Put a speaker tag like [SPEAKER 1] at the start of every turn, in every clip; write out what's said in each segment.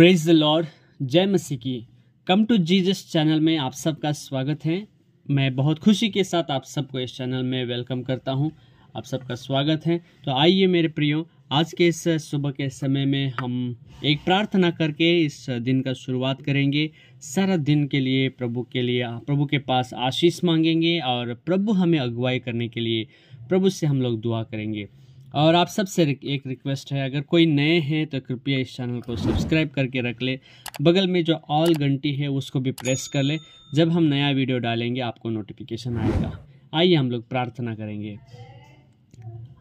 [SPEAKER 1] praise the Lord जय मसीह की come to Jesus channel में आप सबका स्वागत है मैं बहुत खुशी के साथ आप सबको इस चैनल में वेलकम करता हूं आप सबका स्वागत है तो आइए मेरे प्रियो आज के इस सुबह के समय में हम एक प्रार्थना करके इस दिन का शुरुआत करेंगे सारा दिन के लिए प्रभु के लिए प्रभु के पास आशीष मांगेंगे और प्रभु हमें अगुवाई करने के लिए प्रभु से हम लोग दुआ करेंगे और आप सबसे एक रिक्वेस्ट है अगर कोई नए हैं तो कृपया इस चैनल को सब्सक्राइब करके रख ले बगल में जो ऑल घंटी है उसको भी प्रेस कर ले जब हम नया वीडियो डालेंगे आपको नोटिफिकेशन आएगा आइए हम लोग प्रार्थना करेंगे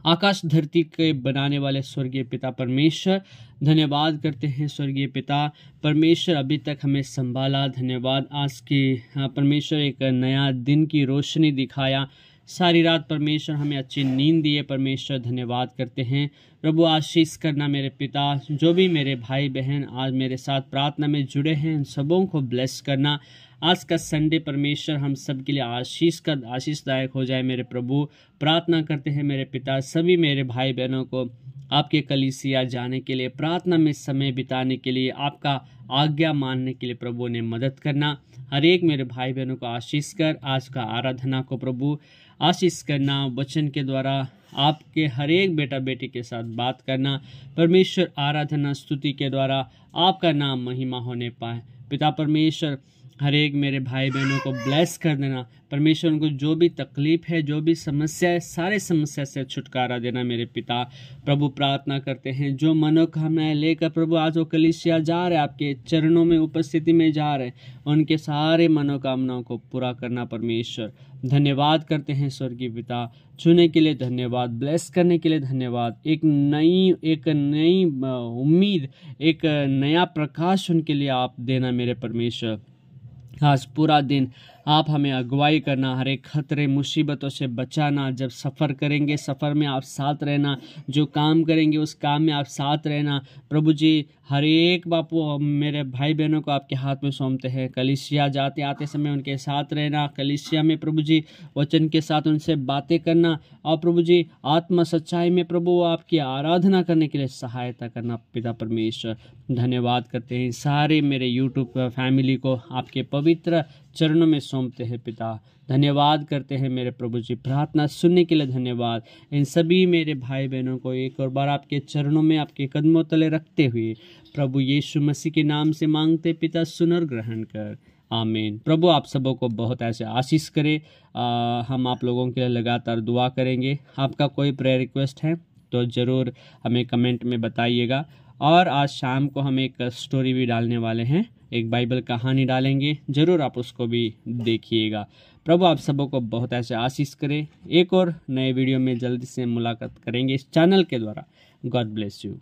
[SPEAKER 1] आकाश धरती के बनाने वाले स्वर्गीय पिता परमेश्वर धन्यवाद करते हैं स्वर्गीय पिता परमेश्वर अभी तक हमें संभाला धन्यवाद आज की हाँ, परमेश्वर एक नया दिन की रोशनी दिखाया सारी रात परमेश्वर हमें अच्छी नींद दिए परमेश्वर धन्यवाद करते हैं प्रभु आशीष करना मेरे पिता जो भी मेरे भाई बहन आज मेरे साथ प्रार्थना में जुड़े हैं उन सबों को ब्लेस करना आज का संडे परमेश्वर हम सब के लिए आशीष का आशीषदायक हो जाए मेरे प्रभु प्रार्थना करते हैं मेरे पिता सभी मेरे भाई बहनों को आपके कलीसिया जाने के लिए प्रार्थना में समय बिताने के लिए आपका आज्ञा मानने के लिए प्रभु ने मदद करना हर एक मेरे भाई बहनों को आशीष कर आज का आराधना को प्रभु आशीष करना वचन के द्वारा आपके हर एक बेटा बेटी के साथ बात करना परमेश्वर आराधना स्तुति के द्वारा आपका नाम महिमा होने पाए पिता परमेश्वर हर एक मेरे भाई बहनों को ब्लेस कर देना परमेश्वर उनको जो भी तकलीफ है जो भी समस्या है सारे समस्या से छुटकारा देना मेरे पिता प्रभु प्रार्थना करते हैं जो मनोकामनाएं लेकर प्रभु आज वो कलिशिया जा रहे आपके चरणों में उपस्थिति में जा रहे उनके सारे मनोकामनाओं को पूरा करना परमेश्वर धन्यवाद करते हैं स्वर्गीय पिता चुने के लिए धन्यवाद ब्लेस करने के लिए धन्यवाद एक नई एक नई उम्मीद एक नया प्रकाश उनके लिए आप देना मेरे परमेश्वर आज पूरा दिन आप हमें अगुवाई करना हर एक खतरे मुसीबतों से बचाना जब सफ़र करेंगे सफ़र में आप साथ रहना जो काम करेंगे उस काम में आप साथ रहना प्रभु जी हर एक बापू मेरे भाई बहनों को आपके हाथ में सौंपते हैं कलिसिया जाते आते समय उनके साथ रहना कलिसिया में प्रभु जी वचन के साथ उनसे बातें करना और प्रभु जी आत्म सच्चाई में प्रभु आपकी आराधना करने के लिए सहायता करना पिता परमेश्वर धन्यवाद करते हैं सारे मेरे यूट्यूब फैमिली को आपके पवित्र चरणों में सौंपते हैं पिता धन्यवाद करते हैं मेरे प्रभु जी प्रार्थना सुनने के लिए धन्यवाद इन सभी मेरे भाई बहनों को एक और बार आपके चरणों में आपके कदमों तले रखते हुए प्रभु यीशु मसीह के नाम से मांगते पिता सुनर ग्रहण कर आमीन प्रभु आप सबों को बहुत ऐसे आशीष करे आ, हम आप लोगों के लिए लगातार दुआ करेंगे आपका कोई प्रेयर रिक्वेस्ट है तो ज़रूर हमें कमेंट में बताइएगा और आज शाम को हम एक स्टोरी भी डालने वाले हैं एक बाइबल कहानी डालेंगे ज़रूर आप उसको भी देखिएगा प्रभु आप सबों को बहुत ऐसे आशीष करें एक और नए वीडियो में जल्दी से मुलाकात करेंगे इस चैनल के द्वारा गॉड ब्लेस यू